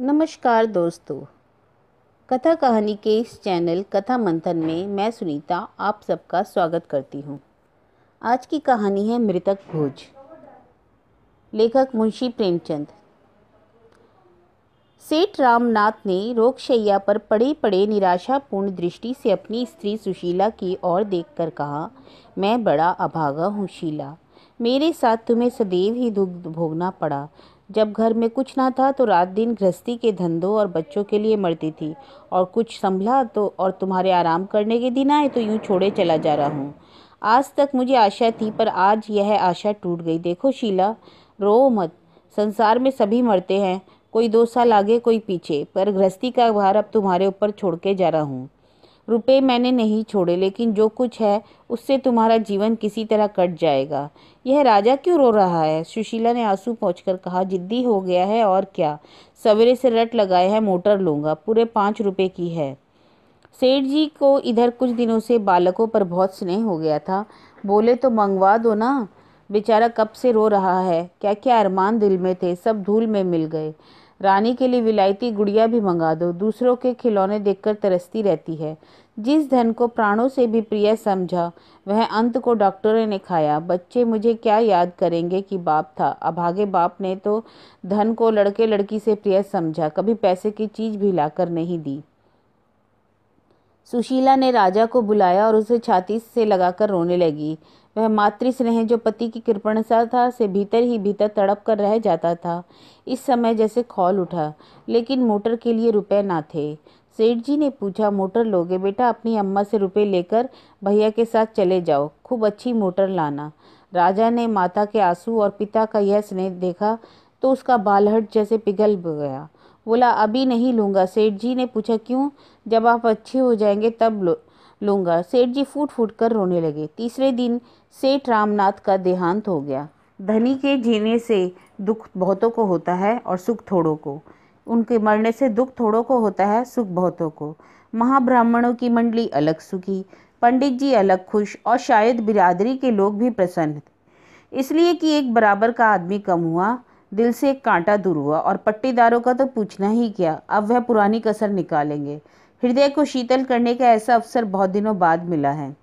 नमस्कार दोस्तों कथा कहानी के इस चैनल कथा मंथन में मैं सुनीता आप सबका स्वागत करती हूँ आज की कहानी है मृतक भोज लेखक मुंशी प्रेमचंद सेठ रामनाथ ने रोगशैया पर पड़े पड़े निराशापूर्ण दृष्टि से अपनी स्त्री सुशीला की ओर देखकर कहा मैं बड़ा अभागा हूँ शीला मेरे साथ तुम्हें सदैव ही दुख भोगना पड़ा जब घर में कुछ ना था तो रात दिन गृहस्थी के धंधों और बच्चों के लिए मरती थी और कुछ संभला तो और तुम्हारे आराम करने के दिन आए तो यूँ छोड़े चला जा रहा हूँ आज तक मुझे आशा थी पर आज यह आशा टूट गई देखो शीला रो मत संसार में सभी मरते हैं कोई दो साल आगे कोई पीछे पर गृहस्थी का भार अब तुम्हारे ऊपर छोड़ के जा रहा हूँ रुपए मैंने नहीं छोड़े लेकिन जो कुछ है उससे तुम्हारा जीवन किसी तरह कट जाएगा यह राजा क्यों रो रहा है सुशीला ने आंसू पहुँच कहा जिद्दी हो गया है और क्या सवेरे से रट लगाए है मोटर लूँगा पूरे पाँच रुपये की है सेठ जी को इधर कुछ दिनों से बालकों पर बहुत स्नेह हो गया था बोले तो मंगवा दो ना बेचारा कब से रो रहा है क्या क्या अरमान दिल में थे सब धूल में मिल गए रानी के लिए विलायती गुड़िया भी मंगा दो दूसरों के खिलौने देखकर तरसती रहती है जिस धन को प्राणों से भी प्रिय समझा वह अंत को डॉक्टरों ने खाया बच्चे मुझे क्या याद करेंगे कि बाप था अभागे बाप ने तो धन को लड़के लड़की से प्रिय समझा कभी पैसे की चीज़ भी लाकर नहीं दी सुशीला ने राजा को बुलाया और उसे छाती से लगाकर रोने लगी वह मातृ स्नेह जो पति की कृपणता था से भीतर ही भीतर तड़प कर रह जाता था इस समय जैसे खोल उठा लेकिन मोटर के लिए रुपए ना थे सेठ जी ने पूछा मोटर लोगे बेटा अपनी अम्मा से रुपए लेकर भैया के साथ चले जाओ खूब अच्छी मोटर लाना राजा ने माता के आंसू और पिता का यह स्नेह देखा तो उसका बालहट जैसे पिघल गया बोला अभी नहीं लूँगा सेठ जी ने पूछा क्यों जब आप अच्छे हो जाएंगे तब लूँगा सेठ जी फूट फूट कर रोने लगे तीसरे दिन सेठ रामनाथ का देहांत हो गया धनी के जीने से दुख बहुतों को होता है और सुख थोड़ों को उनके मरने से दुख थोड़ों को होता है सुख बहुतों को महाब्राह्मणों की मंडली अलग सुखी पंडित जी अलग खुश और शायद बिरादरी के लोग भी प्रसन्न थे इसलिए कि एक बराबर का आदमी कम हुआ दिल से एक कांटा दूर हुआ और पट्टीदारों का तो पूछना ही क्या अब वह पुरानी कसर निकालेंगे हृदय को शीतल करने का ऐसा अवसर बहुत दिनों बाद मिला है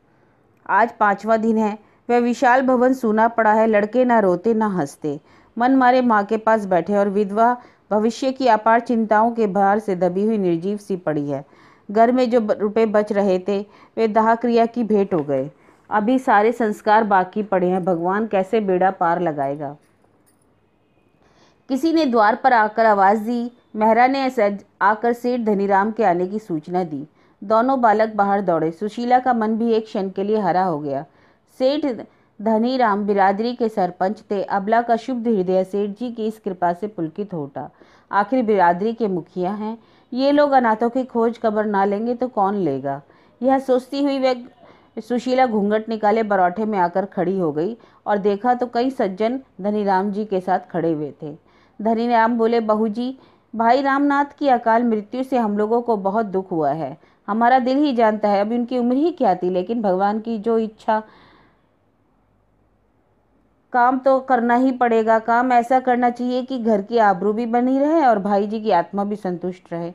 आज पांचवा दिन है वह विशाल भवन सूना पड़ा है लड़के ना रोते ना हंसते मन मारे माँ के पास बैठे और विधवा भविष्य की अपार चिंताओं के भार से दबी हुई निर्जीव सी पड़ी है घर में जो रुपए बच रहे थे वे दाह क्रिया की भेंट हो गए अभी सारे संस्कार बाकी पड़े हैं भगवान कैसे बेड़ा पार लगाएगा किसी ने द्वार पर आकर आवाज़ दी मेहरा ने सज आकर सेठ धनीराम के आने की सूचना दी दोनों बालक बाहर दौड़े सुशीला का मन भी एक क्षण के लिए हरा हो गया सेठ धनीराम बिरादरी के सरपंच थे अबला का शुभ हृदय सेठ जी की इस कृपा से पुलकित होता आखिर बिरादरी के मुखिया हैं ये लोग अनाथों की खोज खबर ना लेंगे तो कौन लेगा यह सोचती हुई वह सुशीला घूंघट निकाले बरौठे में आकर खड़ी हो गई और देखा तो कई सज्जन धनीराम जी के साथ खड़े हुए थे धनीराम बोले बहू जी भाई रामनाथ की अकाल मृत्यु से हम लोगों को बहुत दुख हुआ है हमारा दिल ही जानता है अभी उनकी उम्र ही क्या थी लेकिन भगवान की जो इच्छा काम तो करना ही पड़ेगा काम ऐसा करना चाहिए कि घर की आबरू भी बनी रहे और भाई जी की आत्मा भी संतुष्ट रहे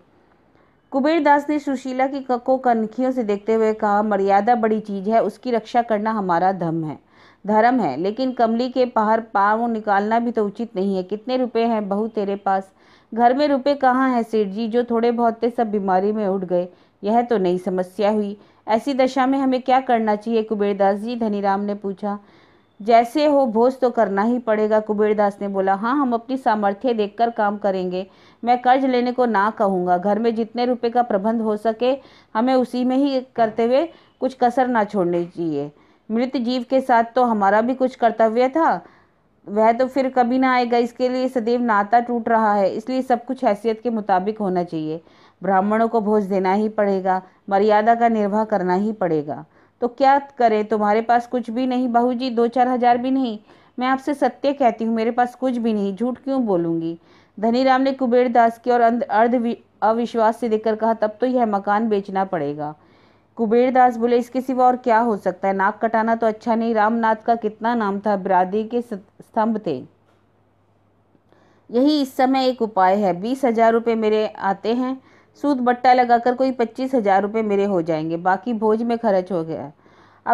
कुबेर दास ने सुशीला की को कनखियों से देखते हुए कहा मर्यादा बड़ी चीज़ है उसकी रक्षा करना हमारा धर्म है धर्म है लेकिन कमली के पहाड़ पाँव निकालना भी तो उचित नहीं है कितने रुपए हैं बहू तेरे पास घर में रुपए कहाँ हैं सेठ जी जो थोड़े बहुत थे सब बीमारी में उठ गए यह तो नई समस्या हुई ऐसी दशा में हमें क्या करना चाहिए कुबेरदास जी धनीराम ने पूछा जैसे हो भोज तो करना ही पड़ेगा कुबेरदास ने बोला हाँ हम अपनी सामर्थ्य देखकर काम करेंगे मैं कर्ज लेने को ना कहूँगा घर में जितने रुपए का प्रबंध हो सके हमें उसी में ही करते हुए कुछ कसर ना छोड़नी चाहिए मृत जीव के साथ तो हमारा भी कुछ कर्तव्य था वह तो फिर कभी ना आएगा इसके लिए सदैव नाता टूट रहा है इसलिए सब कुछ हैसियत के मुताबिक होना चाहिए ब्राह्मणों को भोज देना ही पड़ेगा मर्यादा का निर्वाह करना ही पड़ेगा तो क्या करें तुम्हारे पास कुछ भी नहीं बहू जी दो चार हजार भी नहीं मैं आपसे सत्य कहती हूँ मेरे पास कुछ भी नहीं झूठ क्यों बोलूँगी राम ने कुबेर दास की और अर्ध अविश्वास से देखकर कहा तब तो यह मकान बेचना पड़ेगा कुबेरदास बोले इसके सिवा और क्या हो सकता है नाक कटाना तो अच्छा नहीं रामनाथ का कितना नाम था बिरादरी के स्तंभ थे यही इस समय एक उपाय है बीस हजार रुपये मेरे आते हैं सूद बट्टा लगाकर कोई पच्चीस हजार रुपये मेरे हो जाएंगे बाकी भोज में खर्च हो गया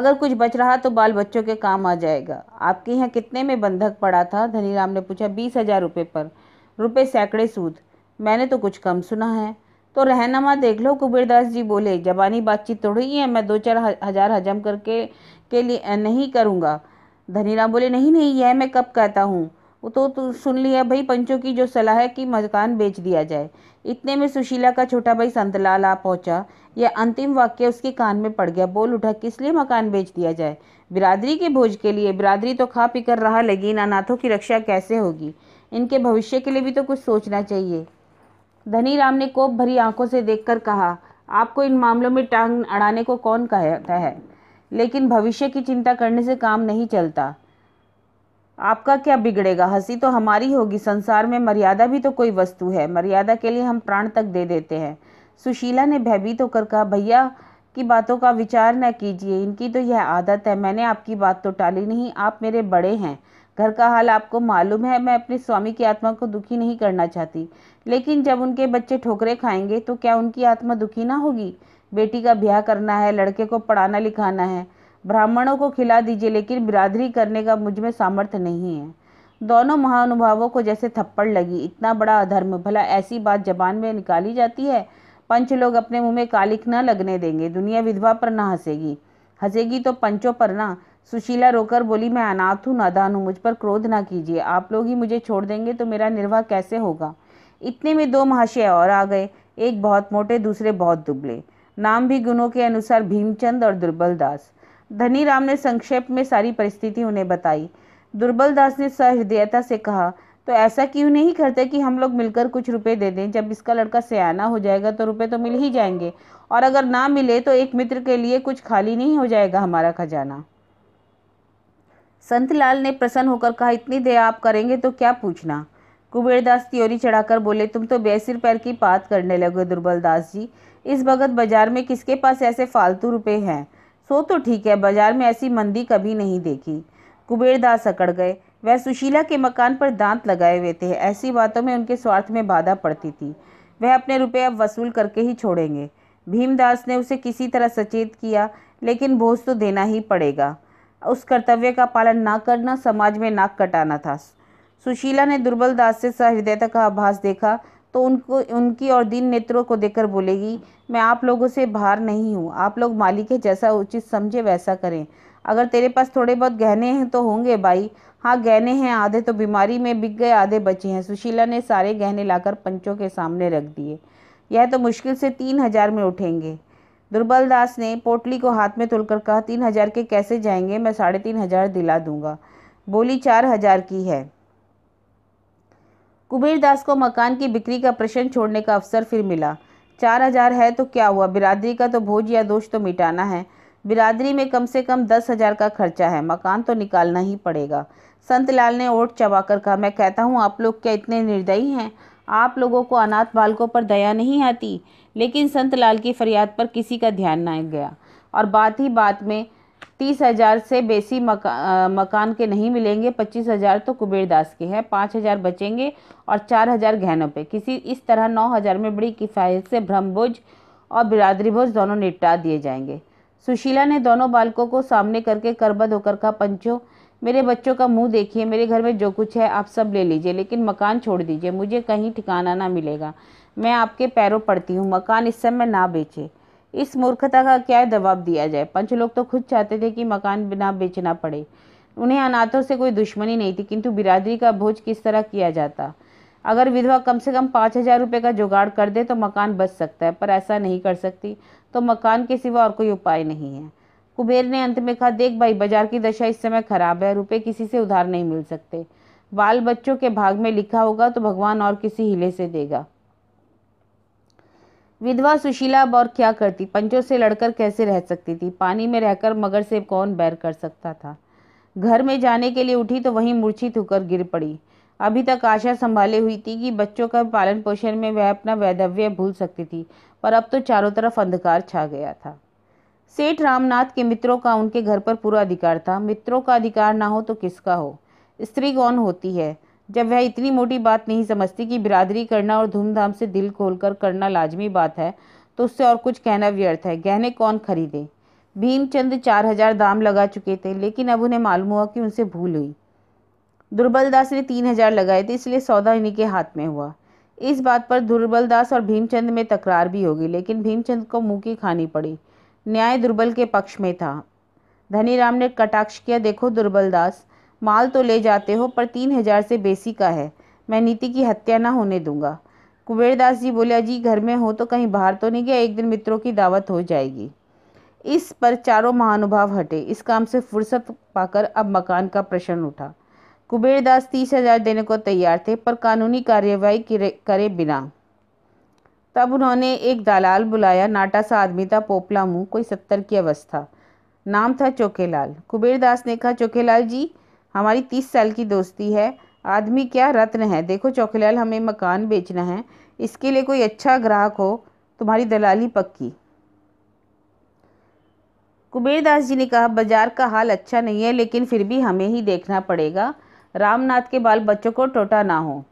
अगर कुछ बच रहा तो बाल बच्चों के काम आ जाएगा आपके यहाँ कितने में बंधक पड़ा था धनीराम ने पूछा बीस हजार रुपये पर रुपये सैकड़े सूद मैंने तो कुछ कम सुना है तो रहनमा देख लो कुबेरदास जी बोले जबानी बातचीत थोड़ी तो ही है मैं दो चार हज़ार हजम करके के लिए नहीं करूँगा धनीराम बोले नहीं नहीं यह मैं कब कहता हूँ वो तो, तो सुन लिया भाई पंचों की जो सलाह है कि मकान बेच दिया जाए इतने में सुशीला का छोटा भाई संतलाल आ पहुंचा यह अंतिम वाक्य उसके कान में पड़ गया बोल उठा किस लिए मकान बेच दिया जाए बिरादरी के भोज के लिए बिरादरी तो खा पी कर रहा लगी इन अनाथों की रक्षा कैसे होगी इनके भविष्य के लिए भी तो कुछ सोचना चाहिए धनी राम ने कोप भरी आंखों से देखकर कहा आपको इन मामलों में टांग अड़ाने को कौन कहता है लेकिन भविष्य की चिंता करने से काम नहीं चलता आपका क्या बिगड़ेगा हंसी तो हमारी होगी संसार में मर्यादा भी तो कोई वस्तु है मर्यादा के लिए हम प्राण तक दे देते हैं सुशीला ने भयभीत तो होकर कहा भैया की बातों का विचार न कीजिए इनकी तो यह आदत है मैंने आपकी बात तो टाली नहीं आप मेरे बड़े हैं घर का हाल आपको मालूम है मैं अपने स्वामी की आत्मा को दुखी नहीं करना चाहती लेकिन जब उनके बच्चे ठोकरे खाएंगे तो क्या उनकी आत्मा दुखी ना होगी बेटी का ब्याह करना है लड़के को पढ़ाना लिखाना है ब्राह्मणों को खिला दीजिए लेकिन बिरादरी करने का मुझ में सामर्थ्य नहीं है दोनों महानुभावों को जैसे थप्पड़ लगी इतना बड़ा अधर्म भला ऐसी बात जबान में निकाली जाती है पंच लोग अपने मुंह में कालिक न लगने देंगे दुनिया विधवा पर ना हंसेगी हंसेगी तो पंचों पर ना सुशीला रोकर बोली मैं अनाथ हूँ नादान हूँ मुझ पर क्रोध ना कीजिए आप लोग ही मुझे छोड़ देंगे तो मेरा निर्वाह कैसे होगा इतने में दो महाशय और आ गए एक बहुत मोटे दूसरे बहुत दुबले नाम भी गुणों के अनुसार भीमचंद और दुर्बल दास धनी राम ने संक्षेप में सारी परिस्थिति उन्हें बताई दुर्बल दास ने सहृदयता से कहा तो ऐसा क्यों नहीं करते कि हम लोग मिलकर कुछ रुपए दे दें जब इसका लड़का सयाना हो जाएगा तो रुपए तो मिल ही जाएंगे और अगर ना मिले तो एक मित्र के लिए कुछ खाली नहीं हो जाएगा हमारा खजाना संतलाल ने प्रसन्न होकर कहा इतनी देर आप करेंगे तो क्या पूछना कुबेरदास त्योरी चढ़ाकर बोले तुम तो बेसिर पैर की बात करने लगे दुर्बल दास जी इस भगत बाजार में किसके पास ऐसे फालतू रुपए हैं सो तो ठीक है बाजार में ऐसी मंदी कभी नहीं देखी कुबेरदास अकड़ गए वह सुशीला के मकान पर दांत लगाए हुए थे ऐसी बातों में उनके स्वार्थ में बाधा पड़ती थी वह अपने रुपये अब वसूल करके ही छोड़ेंगे भीमदास ने उसे किसी तरह सचेत किया लेकिन भोज तो देना ही पड़ेगा उस कर्तव्य का पालन ना करना समाज में नाक कटाना था सुशीला ने दुर्बल दास से सहृदयता का आभास देखा तो उनको उनकी और दीन नेत्रों को देखकर बोलेगी मैं आप लोगों से बाहर नहीं हूँ आप लोग मालिक है जैसा उचित समझे वैसा करें अगर तेरे पास थोड़े बहुत गहने हैं तो होंगे भाई हाँ गहने हैं आधे तो बीमारी में बिक गए आधे बचे हैं सुशीला ने सारे गहने लाकर पंचों के सामने रख दिए यह तो मुश्किल से तीन हजार में उठेंगे दुर्बल दास ने पोटली को हाथ में तुलकर कहा तीन हजार के कैसे जाएंगे मैं साढ़े तीन हजार दिला दूंगा बोली चार हजार की है कुबेर दास को मकान की बिक्री का प्रश्न छोड़ने का अवसर फिर मिला चार हजार है तो क्या हुआ बिरादरी का तो भोज या दोष तो मिटाना है बिरादरी में कम से कम दस हजार का खर्चा है मकान तो निकालना ही पड़ेगा संतलाल ने ओट चबाकर कहा मैं कहता हूँ आप लोग क्या इतने निर्दयी हैं आप लोगों को अनाथ बालकों पर दया नहीं आती लेकिन संत लाल की फरियाद पर किसी का ध्यान न गया और बात ही बात में तीस हज़ार से बेसी मका, मकान के नहीं मिलेंगे पच्चीस हज़ार तो कुबेर दास के हैं पाँच हज़ार बचेंगे और चार हज़ार गहनों पे किसी इस तरह नौ हज़ार में बड़ी किफ़ायत से भ्रमभुज और बिरादरी भुज दोनों निपटा दिए जाएंगे सुशीला ने दोनों बालकों को सामने करके करबद होकर का पंचों मेरे बच्चों का मुंह देखिए मेरे घर में जो कुछ है आप सब ले लीजिए लेकिन मकान छोड़ दीजिए मुझे कहीं ठिकाना ना मिलेगा मैं आपके पैरों पड़ती हूँ मकान इस समय ना बेचे इस मूर्खता का क्या जवाब दिया जाए पंच लोग तो खुद चाहते थे कि मकान बिना बेचना पड़े उन्हें अनाथों से कोई दुश्मनी नहीं थी किंतु बिरादरी का भोज किस तरह किया जाता अगर विधवा कम से कम पाँच हज़ार रुपये का जुगाड़ कर दे तो मकान बच सकता है पर ऐसा नहीं कर सकती तो मकान के सिवा और कोई उपाय नहीं है कुबेर ने अंत में कहा देख भाई बाजार की दशा इस समय खराब है रुपए किसी से उधार नहीं मिल सकते बाल बच्चों के भाग में लिखा होगा तो भगवान और किसी हिले से देगा विधवा सुशीला अब और क्या करती पंचों से लड़कर कैसे रह सकती थी पानी में रहकर मगर से कौन बैर कर सकता था घर में जाने के लिए उठी तो वहीं मूर्छित होकर गिर पड़ी अभी तक आशा संभाले हुई थी कि बच्चों का पालन पोषण में वह अपना वैधव्य भूल सकती थी पर अब तो चारों तरफ अंधकार छा गया था सेठ रामनाथ के मित्रों का उनके घर पर पूरा अधिकार था मित्रों का अधिकार ना हो तो किसका हो स्त्री कौन होती है जब वह इतनी मोटी बात नहीं समझती कि बिरादरी करना और धूमधाम से दिल खोलकर करना लाजमी बात है तो उससे और कुछ कहना व्यर्थ है गहने कौन खरीदे भीमचंद चार हजार दाम लगा चुके थे लेकिन अब उन्हें मालूम हुआ कि उनसे भूल हुई दुर्बल दास ने तीन हजार लगाए थे इसलिए सौदा इन्हीं के हाथ में हुआ इस बात पर दुर्बल दास और भीमचंद में तकरार भी होगी लेकिन भीमचंद को मुँह की खानी पड़ी न्याय दुर्बल के पक्ष में था राम ने कटाक्ष किया देखो दुर्बल दास माल तो ले जाते हो पर तीन हजार से बेसी का है मैं नीति की हत्या ना होने दूंगा कुबेरदास जी बोले जी घर में हो तो कहीं बाहर तो नहीं गया एक दिन मित्रों की दावत हो जाएगी इस पर चारों महानुभाव हटे इस काम से फुर्सत पाकर अब मकान का प्रश्न उठा कुबेरदास तीस हजार देने को तैयार थे पर कानूनी कार्यवाही करे बिना तब उन्होंने एक दलाल बुलाया नाटा सा आदमी था पोपला मुंह कोई सत्तर की अवस्था नाम था चोकेलाल कुबेरदास ने कहा चोकेलाल जी हमारी तीस साल की दोस्ती है आदमी क्या रत्न है देखो चौकेलाल हमें मकान बेचना है इसके लिए कोई अच्छा ग्राहक हो तुम्हारी दलाली पक्की कुबेरदास जी ने कहा बाजार का हाल अच्छा नहीं है लेकिन फिर भी हमें ही देखना पड़ेगा रामनाथ के बाल बच्चों को टोटा ना हो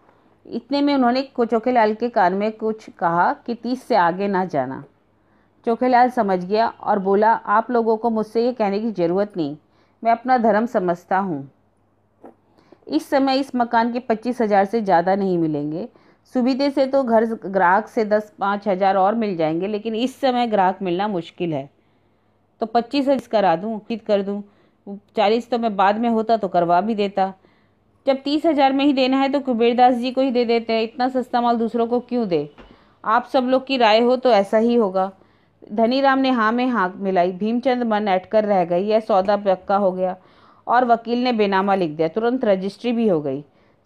इतने में उन्होंने चोखेलाल के कान में कुछ कहा कि तीस से आगे ना जाना चोखेलाल समझ गया और बोला आप लोगों को मुझसे ये कहने की ज़रूरत नहीं मैं अपना धर्म समझता हूँ इस समय इस मकान के पच्चीस हज़ार से ज़्यादा नहीं मिलेंगे सुविधे से तो घर ग्राहक से दस पाँच हज़ार और मिल जाएंगे लेकिन इस समय ग्राहक मिलना मुश्किल है तो पच्चीस करा दूँ कर दूँ चालीस तो मैं बाद में होता तो करवा भी देता जब तीस हज़ार में ही देना है तो कुबेरदास जी को ही दे देते हैं इतना सस्ता माल दूसरों को क्यों दे आप सब लोग की राय हो तो ऐसा ही होगा राम ने हाँ में हाँ मिलाई भीमचंद मन कर रह गई यह सौदा पक्का हो गया और वकील ने बेनामा लिख दिया तुरंत रजिस्ट्री भी हो गई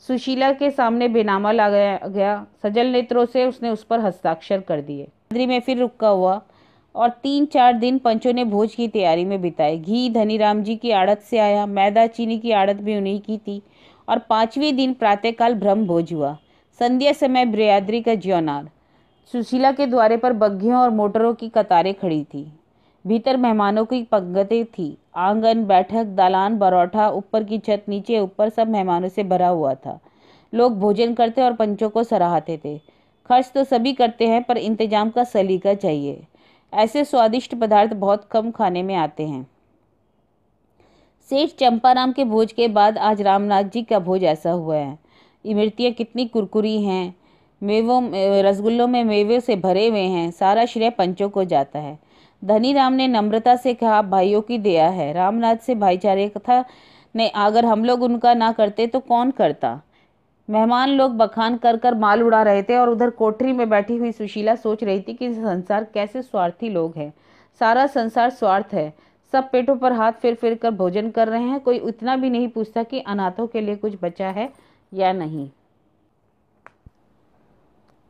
सुशीला के सामने बेनामा ला गया, सजल नेत्रों से उसने उस पर हस्ताक्षर कर दिए नदरी में फिर रुका हुआ और तीन चार दिन पंचों ने भोज की तैयारी में बिताए घी राम जी की आड़त से आया मैदा चीनी की आड़त भी उन्हीं की थी और पांचवें दिन प्रातःकाल ब्रह्म भोज हुआ संध्या समय ब्रयादरी का ज्योनार सुशीला के द्वारे पर बग्घियों और मोटरों की कतारें खड़ी थी भीतर मेहमानों की पंगतें थी आंगन बैठक दालान बरौठा ऊपर की छत नीचे ऊपर सब मेहमानों से भरा हुआ था लोग भोजन करते और पंचों को सराहते थे खर्च तो सभी करते हैं पर इंतजाम का सलीका चाहिए ऐसे स्वादिष्ट पदार्थ बहुत कम खाने में आते हैं सेठ चंपाराम के भोज के बाद आज रामनाथ जी का भोज ऐसा हुआ है इमरतियाँ कितनी कुरकुरी हैं मेवों रसगुल्लों में मेवे से भरे हुए हैं सारा श्रेय पंचों को जाता है धनी राम ने नम्रता से कहा भाइयों की दया है रामनाथ से भाईचारे कथा ने अगर हम लोग उनका ना करते तो कौन करता मेहमान लोग बखान कर कर माल उड़ा रहे थे और उधर कोठरी में बैठी हुई सुशीला सोच रही थी कि संसार कैसे स्वार्थी लोग हैं सारा संसार स्वार्थ है सब पेटों पर हाथ फेर फेर कर भोजन कर रहे हैं कोई इतना भी नहीं पूछता कि अनाथों के लिए कुछ बचा है या नहीं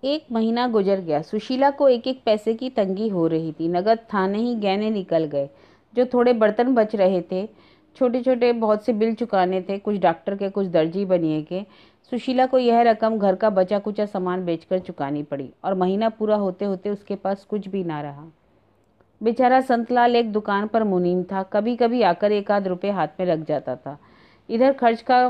एक महीना गुजर गया सुशीला को एक एक पैसे की तंगी हो रही थी नगद थाने ही गहने निकल गए जो थोड़े बर्तन बच रहे थे छोटे छोटे बहुत से बिल चुकाने थे कुछ डॉक्टर के कुछ दर्जी बनिए के सुशीला को यह रकम घर का बचा कुचा सामान बेचकर चुकानी पड़ी और महीना पूरा होते होते उसके पास कुछ भी ना रहा बेचारा संतलाल एक दुकान पर मुनीम था कभी कभी आकर एक आध रुपये हाथ में रख जाता था इधर खर्च का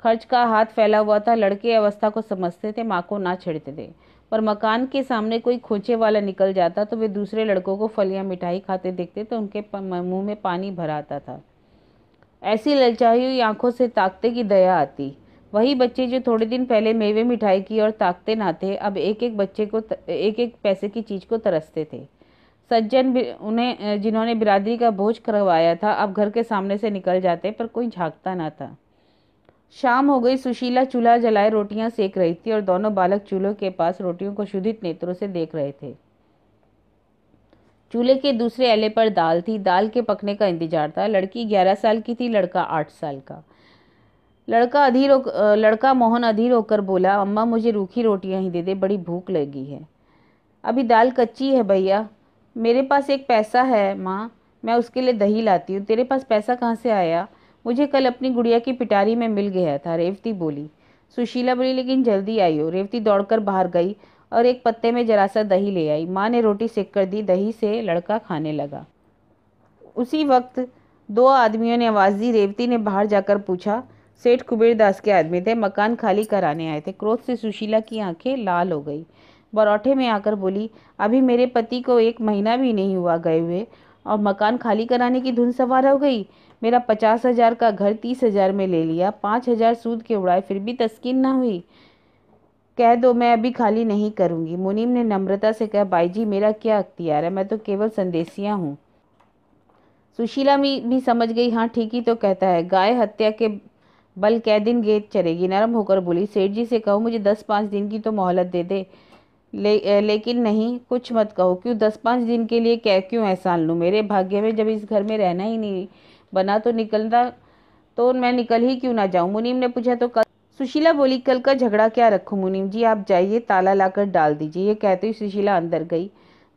खर्च का हाथ फैला हुआ था लड़के अवस्था को समझते थे माँ को ना छेड़ते थे पर मकान के सामने कोई खोचे वाला निकल जाता तो वे दूसरे लड़कों को फलियाँ मिठाई खाते देखते तो उनके मुंह में पानी भर आता था ऐसी ललचाई हुई आँखों से ताकते की दया आती वही बच्चे जो थोड़े दिन पहले मेवे मिठाई की और ताकते नाते अब एक एक बच्चे को एक एक पैसे की चीज़ को तरसते थे सज्जन उन्हें जिन्होंने बिरादरी का बोझ करवाया था अब घर के सामने से निकल जाते पर कोई झांकता ना था शाम हो गई सुशीला चूल्हा जलाए रोटियां सेक रही थी और दोनों बालक चूल्हों के पास रोटियों को शुद्धित नेत्रों से देख रहे थे चूल्हे के दूसरे एले पर दाल थी दाल के पकने का इंतजार था लड़की ग्यारह साल की थी लड़का आठ साल का लड़का अधीर हो लड़का मोहन अधीर होकर बोला अम्मा मुझे रूखी रोटियां ही दे दे बड़ी भूख लगी है अभी दाल कच्ची है भैया मेरे पास एक पैसा है माँ मैं उसके लिए दही लाती हूँ तेरे पास पैसा कहाँ से आया मुझे कल अपनी गुड़िया की पिटारी में मिल गया था रेवती बोली सुशीला बोली लेकिन जल्दी आई हो रेवती दौड़कर बाहर गई और एक पत्ते में जरा सा दही ले आई माँ ने रोटी सेक कर दी दही से लड़का खाने लगा उसी वक्त दो आदमियों ने आवाज़ दी रेवती ने बाहर जाकर पूछा सेठ कुबेर दास के आदमी थे मकान खाली कराने आए थे क्रोध से सुशीला की आंखें लाल हो गई बरौठे में आकर बोली अभी मेरे पति को एक महीना भी नहीं हुआ गए हुए और मकान खाली कराने की धुन सवार हो गई मेरा पचास हज़ार का घर तीस हज़ार में ले लिया पाँच हज़ार सूद के उड़ाए फिर भी तस्कीन ना हुई कह दो मैं अभी खाली नहीं करूँगी मुनीम ने नम्रता से कहा भाई जी मेरा क्या अख्तियार है मैं तो केवल संदेशियाँ हूँ सुशीला भी, भी समझ गई हाँ ठीक ही तो कहता है गाय हत्या के बल कै दिन गेट चलेगी नरम होकर बोली सेठ जी से कहो मुझे दस पाँच दिन की तो मोहलत दे दे ले लेकिन नहीं कुछ मत कहो क्यों दस पाँच दिन के लिए कह क्यों एहसान लूँ मेरे भाग्य में जब इस घर में रहना ही नहीं बना तो निकलना तो मैं निकल ही क्यों ना जाऊँ मुनीम ने पूछा तो कल सुशीला बोली कल का झगड़ा क्या रखूँ मुनीम जी आप जाइए ताला लाकर डाल दीजिए ये कहते ही सुशीला अंदर गई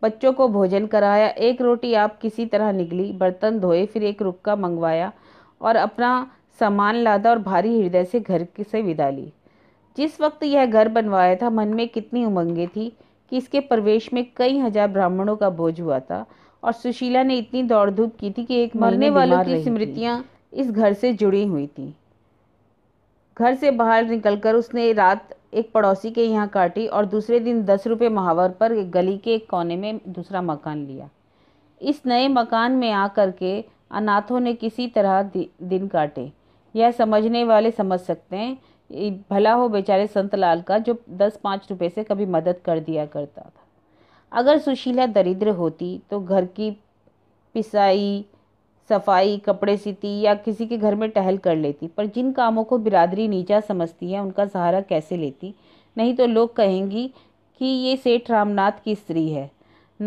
बच्चों को भोजन कराया एक रोटी आप किसी तरह निकली बर्तन धोए फिर एक रुक्का मंगवाया और अपना सामान लादा और भारी हृदय से घर से विदा ली जिस वक्त यह घर बनवाया था मन में कितनी उमंगें थी कि इसके प्रवेश में कई हजार ब्राह्मणों का बोझ हुआ था और सुशीला ने इतनी दौड़ धूप की थी कि एक मरने वालों की स्मृतियाँ इस घर से जुड़ी हुई थी घर से बाहर निकलकर उसने रात एक पड़ोसी के यहाँ काटी और दूसरे दिन दस रुपये महावर पर गली के एक कोने में दूसरा मकान लिया इस नए मकान में आ के अनाथों ने किसी तरह दिन काटे यह समझने वाले समझ सकते हैं भला हो बेचारे संत लाल का जो दस पाँच रुपये से कभी मदद कर दिया करता था अगर सुशीला दरिद्र होती तो घर की पिसाई सफाई कपड़े सीती या किसी के घर में टहल कर लेती पर जिन कामों को बिरादरी नीचा समझती है उनका सहारा कैसे लेती नहीं तो लोग कहेंगी कि ये सेठ रामनाथ की स्त्री है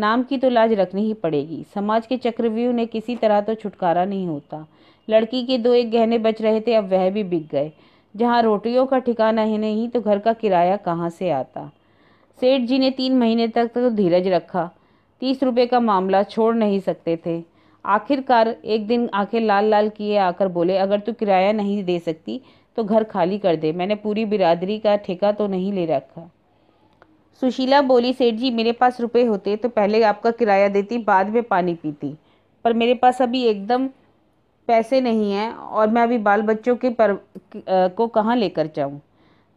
नाम की तो लाज रखनी ही पड़ेगी समाज के चक्रव्यूह ने किसी तरह तो छुटकारा नहीं होता लड़की के दो एक गहने बच रहे थे अब वह भी बिक गए जहाँ रोटियों का ठिकाना ही नहीं तो घर का किराया कहाँ से आता सेठ जी ने तीन महीने तक तो धीरज रखा तीस रुपये का मामला छोड़ नहीं सकते थे आखिरकार एक दिन आंखें लाल लाल किए आकर बोले अगर तू किराया नहीं दे सकती तो घर खाली कर दे मैंने पूरी बिरादरी का ठेका तो नहीं ले रखा सुशीला बोली सेठ जी मेरे पास रुपए होते तो पहले आपका किराया देती बाद में पानी पीती पर मेरे पास अभी एकदम पैसे नहीं हैं और मैं अभी बाल बच्चों के पर को कहाँ लेकर जाऊँ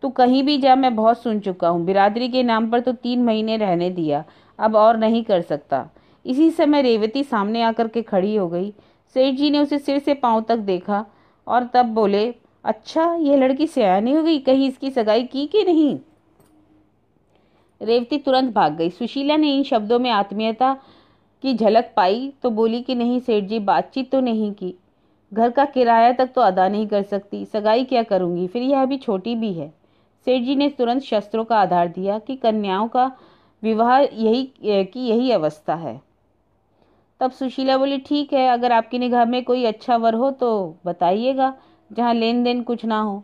तो कहीं भी जा मैं बहुत सुन चुका हूँ बिरादरी के नाम पर तो तीन महीने रहने दिया अब और नहीं कर सकता इसी समय रेवती सामने आकर के खड़ी हो गई सेठ जी ने उसे सिर से पाँव तक देखा और तब बोले अच्छा यह लड़की सयानी हो गई कहीं इसकी सगाई की कि नहीं रेवती तुरंत भाग गई सुशीला ने इन शब्दों में आत्मीयता की झलक पाई तो बोली कि नहीं सेठ जी बातचीत तो नहीं की घर का किराया तक तो अदा नहीं कर सकती सगाई क्या करूँगी फिर यह अभी छोटी भी है सेठ जी ने तुरंत शस्त्रों का आधार दिया कि कन्याओं का विवाह यही की यही अवस्था है तब सुशीला बोली ठीक है अगर आपकी निगाह में कोई अच्छा वर हो तो बताइएगा जहाँ लेन देन कुछ ना हो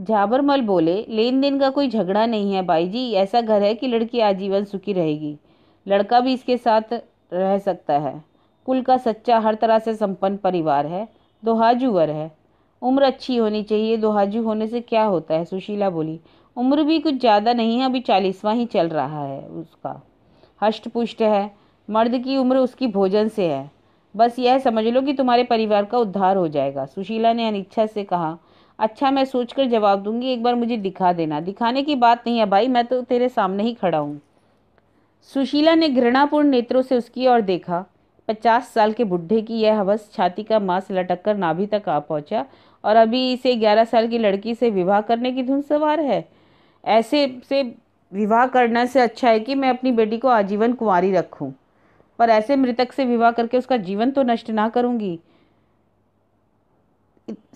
झाबरमल बोले लेन देन का कोई झगड़ा नहीं है भाई जी ऐसा घर है कि लड़की आजीवन सुखी रहेगी लड़का भी इसके साथ रह सकता है कुल का सच्चा हर तरह से संपन्न परिवार है दोहाजू वर है उम्र अच्छी होनी चाहिए दोहाजू होने से क्या होता है सुशीला बोली उम्र भी कुछ ज़्यादा नहीं है अभी चालीसवां ही चल रहा है उसका हष्ट पुष्ट है मर्द की उम्र उसकी भोजन से है बस यह समझ लो कि तुम्हारे परिवार का उद्धार हो जाएगा सुशीला ने अनिच्छा से कहा अच्छा मैं सोचकर जवाब दूंगी एक बार मुझे दिखा देना दिखाने की बात नहीं है भाई मैं तो तेरे सामने ही खड़ा हूँ सुशीला ने घृणापूर्ण नेत्रों से उसकी ओर देखा पचास साल के बुढ़े की यह हवस छाती का मांस लटक कर नाभि तक आ पहुंचा और अभी इसे ग्यारह साल की लड़की से विवाह करने की धुन सवार है ऐसे से विवाह करने से अच्छा है कि मैं अपनी बेटी को आजीवन कुंवारी रखूं पर ऐसे मृतक से विवाह करके उसका जीवन तो नष्ट ना करूंगी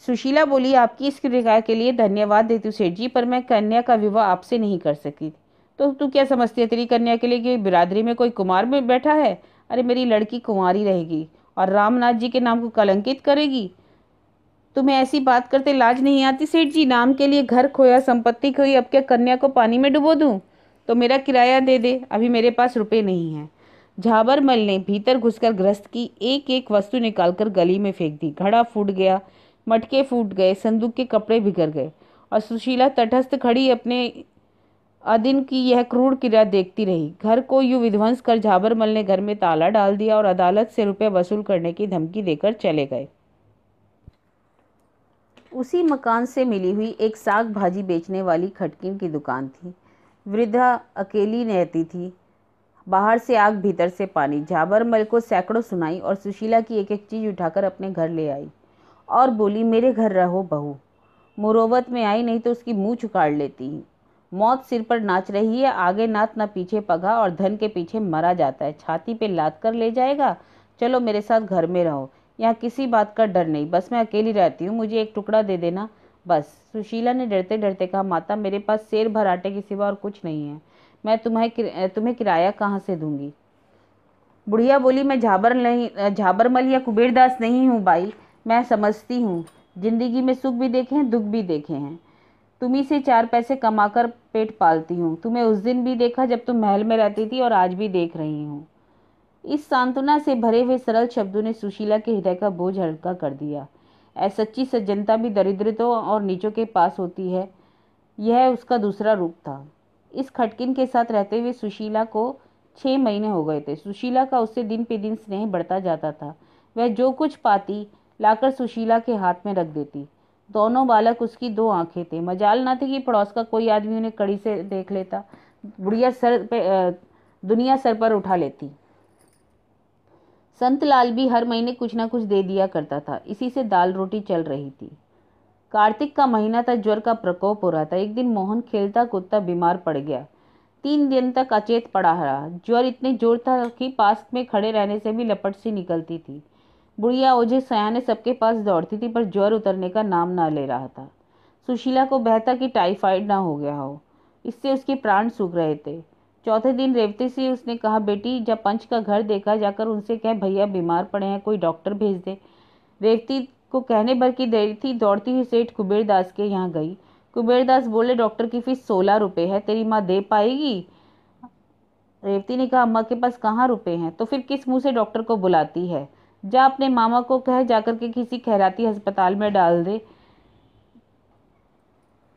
सुशीला बोली आपकी इस कृपा के लिए धन्यवाद देतु सेठ जी पर मैं कन्या का विवाह आपसे नहीं कर सकी तो तू क्या समझती है तेरी कन्या के लिए कि बिरादरी में कोई कुमार में बैठा है अरे मेरी लड़की कुंवारी रहेगी और रामनाथ जी के नाम को कलंकित करेगी तुम्हें ऐसी बात करते लाज नहीं आती सेठ जी नाम के लिए घर खोया संपत्ति खोई अब क्या कन्या को पानी में डुबो दूँ तो मेरा किराया दे दे अभी मेरे पास रुपए नहीं हैं झाबरमल ने भीतर घुसकर ग्रस्त की एक एक वस्तु निकालकर गली में फेंक दी घड़ा फूट गया मटके फूट गए संदूक के कपड़े बिगड़ गए और सुशीला तटस्थ खड़ी अपने अदिन की यह क्रूर क्रिया देखती रही घर को यू विध्वंस कर झाबरमल ने घर में ताला डाल दिया और अदालत से रुपए वसूल करने की धमकी देकर चले गए उसी मकान से मिली हुई एक साग भाजी बेचने वाली खटकिन की दुकान थी वृद्धा अकेली रहती थी बाहर से आग भीतर से पानी झाबरमल को सैकड़ों सुनाई और सुशीला की एक एक चीज़ उठाकर अपने घर ले आई और बोली मेरे घर रहो बहू मुरोवत में आई नहीं तो उसकी मुँह चुकाड़ लेती मौत सिर पर नाच रही है आगे नाथ ना पीछे पगा और धन के पीछे मरा जाता है छाती पे लाद कर ले जाएगा चलो मेरे साथ घर में रहो यहाँ किसी बात का डर नहीं बस मैं अकेली रहती हूँ मुझे एक टुकड़ा दे देना बस सुशीला ने डरते डरते कहा माता मेरे पास शेर भराटे के सिवा और कुछ नहीं है मैं तुम्हें तुम्हें किराया कहाँ से दूंगी बुढ़िया बोली मैं झाबर नहीं झाबरमल या कुबेरदास नहीं हूँ भाई मैं समझती हूँ ज़िंदगी में सुख भी देखे हैं दुख भी देखे हैं तुम्ही से चार पैसे कमाकर पेट पालती हूँ तुम्हें उस दिन भी देखा जब तुम महल में रहती थी और आज भी देख रही हूँ इस सांत्वना से भरे हुए सरल शब्दों ने सुशीला के हृदय का बोझ हल्का कर दिया सच्ची सज्जनता भी दरिद्रतों और नीचों के पास होती है यह उसका दूसरा रूप था इस खटकिन के साथ रहते हुए सुशीला को छः महीने हो गए थे सुशीला का उससे दिन पे दिन स्नेह बढ़ता जाता था वह जो कुछ पाती लाकर सुशीला के हाथ में रख देती दोनों बालक उसकी दो आंखें थे मजाल ना थी कि पड़ोस का कोई आदमी उन्हें कड़ी से देख लेता बुढ़िया सर पे दुनिया सर पर उठा लेती संत लाल भी हर महीने कुछ ना कुछ दे दिया करता था इसी से दाल रोटी चल रही थी कार्तिक का महीना था ज्वर का प्रकोप हो रहा था एक दिन मोहन खेलता कूदता बीमार पड़ गया तीन दिन तक अचेत पड़ा रहा ज्वर इतने जोर था कि पास में खड़े रहने से भी लपट सी निकलती थी बुढ़िया ओझे सयाने सबके पास दौड़ती थी पर ज्वर उतरने का नाम ना ले रहा था सुशीला को बहता कि टाइफाइड ना हो गया हो इससे उसके प्राण सूख रहे थे चौथे दिन रेवती से उसने कहा बेटी जब पंच का घर देखा जाकर उनसे कह भैया बीमार पड़े हैं कोई डॉक्टर भेज दे रेवती को कहने भर की देरी थी दौड़ती हुई सेठ कुबेरदास के यहाँ गई कुबेरदास बोले डॉक्टर की फ़ीस सोलह रुपये है तेरी माँ दे पाएगी रेवती ने कहा अम्मा के पास कहाँ रुपये हैं तो फिर किस मुँह से डॉक्टर को बुलाती है जा अपने मामा को कह जाकर के किसी खैराती अस्पताल में डाल दे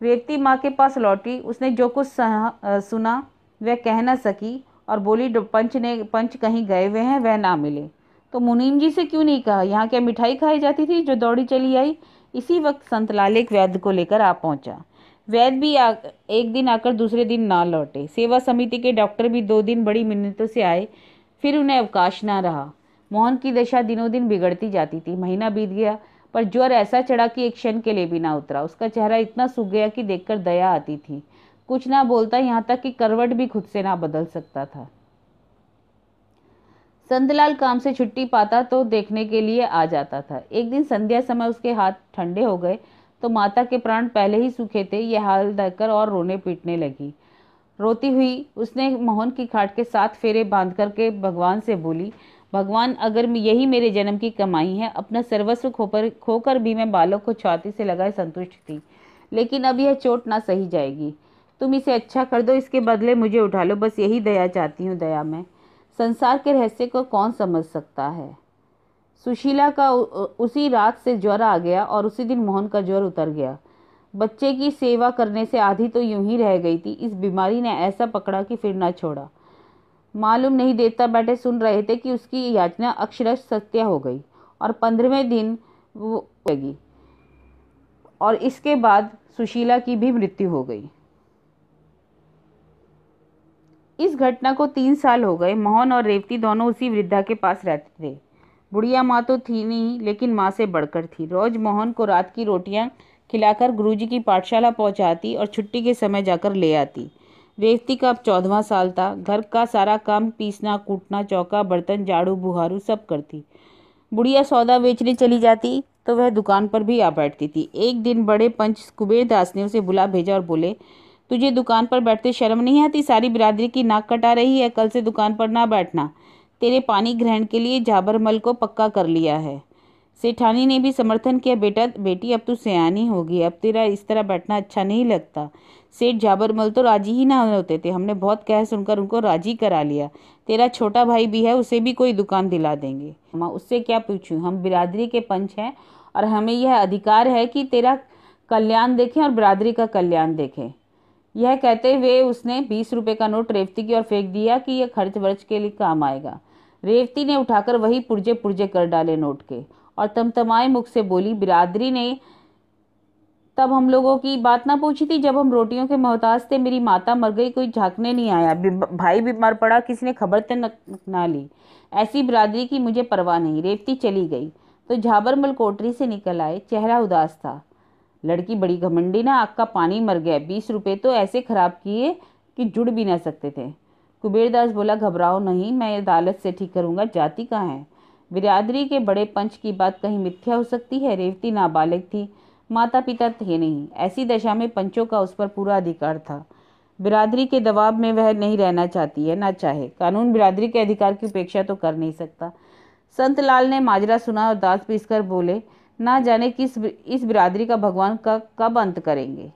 रेवती माँ के पास लौटी उसने जो कुछ सहा, सुना वह कह ना सकी और बोली पंच ने पंच कहीं गए हुए हैं वह ना मिले तो मुनीम जी से क्यों नहीं कहा यहाँ क्या मिठाई खाई जाती थी जो दौड़ी चली आई इसी वक्त संतलाल एक वैद्य को लेकर आ पहुँचा वैद्य भी आ, एक दिन आकर दूसरे दिन ना लौटे सेवा समिति के डॉक्टर भी दो दिन बड़ी मिन्नतों से आए फिर उन्हें अवकाश ना रहा मोहन की दशा दिनों दिन बिगड़ती जाती थी महीना बीत गया पर ज्वर ऐसा चढ़ा कि एक क्षण के लिए भी ना उतरा उसका चेहरा इतना सूख गया कि देखकर दया आती थी कुछ ना बोलता यहाँ तक कि करवट भी खुद से ना बदल सकता था संतलाल काम से छुट्टी पाता तो देखने के लिए आ जाता था एक दिन संध्या समय उसके हाथ ठंडे हो गए तो माता के प्राण पहले ही सूखे थे यह हाल देखकर और रोने पीटने लगी रोती हुई उसने मोहन की खाट के साथ फेरे बांध करके भगवान से बोली भगवान अगर यही मेरे जन्म की कमाई है अपना सर्वस्व खोकर खोकर भी मैं बालक को छाती से लगाए संतुष्ट थी लेकिन अब यह चोट ना सही जाएगी तुम इसे अच्छा कर दो इसके बदले मुझे उठा लो बस यही दया चाहती हूँ दया मैं संसार के रहस्य को कौन समझ सकता है सुशीला का उसी रात से ज्वर आ गया और उसी दिन मोहन का ज्वर उतर गया बच्चे की सेवा करने से आधी तो यूं ही रह गई थी इस बीमारी ने ऐसा पकड़ा कि फिर ना छोड़ा मालूम नहीं देता बैठे सुन रहे थे कि उसकी याचना अक्षरश सत्य हो गई और पंद्रहवें दिन वो लगी और इसके बाद सुशीला की भी मृत्यु हो गई इस घटना को तीन साल हो गए मोहन और रेवती दोनों उसी वृद्धा के पास रहते थे बुढ़िया माँ तो थी नहीं लेकिन माँ से बढ़कर थी रोज मोहन को रात की रोटियाँ खिलाकर गुरुजी की पाठशाला पहुँचाती और छुट्टी के समय जाकर ले आती व्यक्ति का अब चौदवा साल था घर का सारा काम पीसना कूटना चौका बर्तन झाड़ू बुहारू सब करती बुढ़िया सौदा बेचने चली जाती तो वह दुकान पर भी आ बैठती थी एक दिन बड़े पंच कुबेर दास ने उसे बुला भेजा और बोले तुझे दुकान पर बैठते शर्म नहीं आती सारी बिरादरी की नाक कटा रही है कल से दुकान पर ना बैठना तेरे पानी ग्रहण के लिए जाबरमल को पक्का कर लिया है सेठानी ने भी समर्थन किया बेटा बेटी अब तू तो सयानी होगी अब तेरा इस तरह बैठना अच्छा नहीं लगता सेठ जाबरमल तो राजी ही ना होते थे हमने बहुत कह सुनकर उनको राजी करा लिया तेरा छोटा भाई भी है उसे भी कोई दुकान दिला देंगे माँ उससे क्या पूछूँ हम बिरादरी के पंच हैं और हमें यह अधिकार है कि तेरा कल्याण देखें और बिरादरी का कल्याण देखें यह कहते हुए उसने बीस रुपये का नोट रेवती की ओर फेंक दिया कि यह खर्च वर्च के लिए काम आएगा रेवती ने उठाकर वही पुर्जे पुर्जे कर डाले नोट के और तमतमाए मुख से बोली बिरादरी ने तब हम लोगों की बात ना पूछी थी जब हम रोटियों के मोहताज थे मेरी माता मर गई कोई झांकने नहीं आया भाई भी मर पड़ा किसी ने खबर तक तो ना ली ऐसी बिरादरी की मुझे परवाह नहीं रेवती चली गई तो झाबरमल कोटरी से निकल आए चेहरा उदास था लड़की बड़ी घमंडी ना आग का पानी मर गया बीस रुपये तो ऐसे ख़राब किए कि जुड़ भी ना सकते थे कुबेरदास बोला घबराओ नहीं मैं अदालत से ठीक करूँगा जाति कहाँ है बिरादरी के बड़े पंच की बात कहीं मिथ्या हो सकती है रेवती नाबालिग थी माता पिता थे नहीं ऐसी दशा में पंचों का उस पर पूरा अधिकार था बिरादरी के दबाव में वह नहीं रहना चाहती है ना चाहे कानून बिरादरी के अधिकार की उपेक्षा तो कर नहीं सकता संत लाल ने माजरा सुना और दांत पीस कर बोले ना जाने किस इस बिरादरी का भगवान का कब अंत करेंगे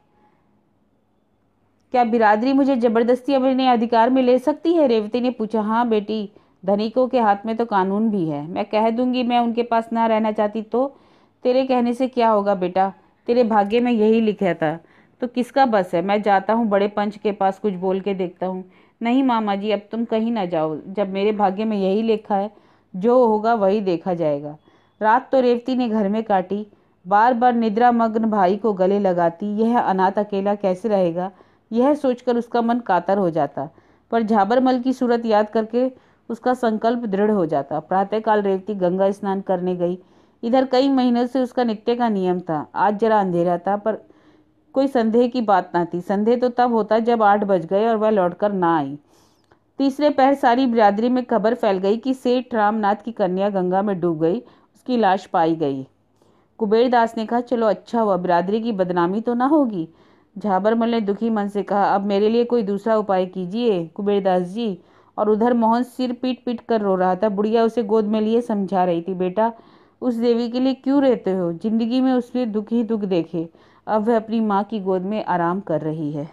क्या बिरादरी मुझे ज़बरदस्ती अपने अधिकार में ले सकती है रेवती ने पूछा हाँ बेटी धनिकों के हाथ में तो कानून भी है मैं कह दूंगी मैं उनके पास ना रहना चाहती तो तेरे कहने से क्या होगा बेटा तेरे भाग्य में यही लिखा था तो किसका बस है मैं जाता हूँ बड़े पंच के पास कुछ बोल के देखता हूँ नहीं मामा जी अब तुम कहीं ना जाओ जब मेरे भाग्य में यही लिखा है जो होगा वही देखा जाएगा रात तो रेवती ने घर में काटी बार बार निद्रा मग्न भाई को गले लगाती यह अनाथ अकेला कैसे रहेगा यह सोचकर उसका मन कातर हो जाता पर झाबरमल की सूरत याद करके उसका संकल्प दृढ़ हो जाता प्रातःकाल रेवती गंगा स्नान करने गई इधर कई महीनों से उसका नित्य का नियम था आज जरा अंधेरा था पर कोई संदेह की बात ना थी संदेह तो तब होता जब आठ बज गए और वह लौटकर ना आई तीसरे पहर सारी बिरादरी में खबर फैल गई कि सेठ रामनाथ की कन्या गंगा में डूब गई उसकी लाश पाई गई कुबेरदास ने कहा चलो अच्छा हुआ बिरादरी की बदनामी तो ना होगी झाबरमल ने दुखी मन से कहा अब मेरे लिए कोई दूसरा उपाय कीजिए कुबेरदास जी और उधर मोहन सिर पीट पीट कर रो रहा था बुढ़िया उसे गोद में लिए समझा रही थी बेटा उस देवी के लिए क्यों रहते हो जिंदगी में उसने दुख ही दुख देखे अब वह अपनी माँ की गोद में आराम कर रही है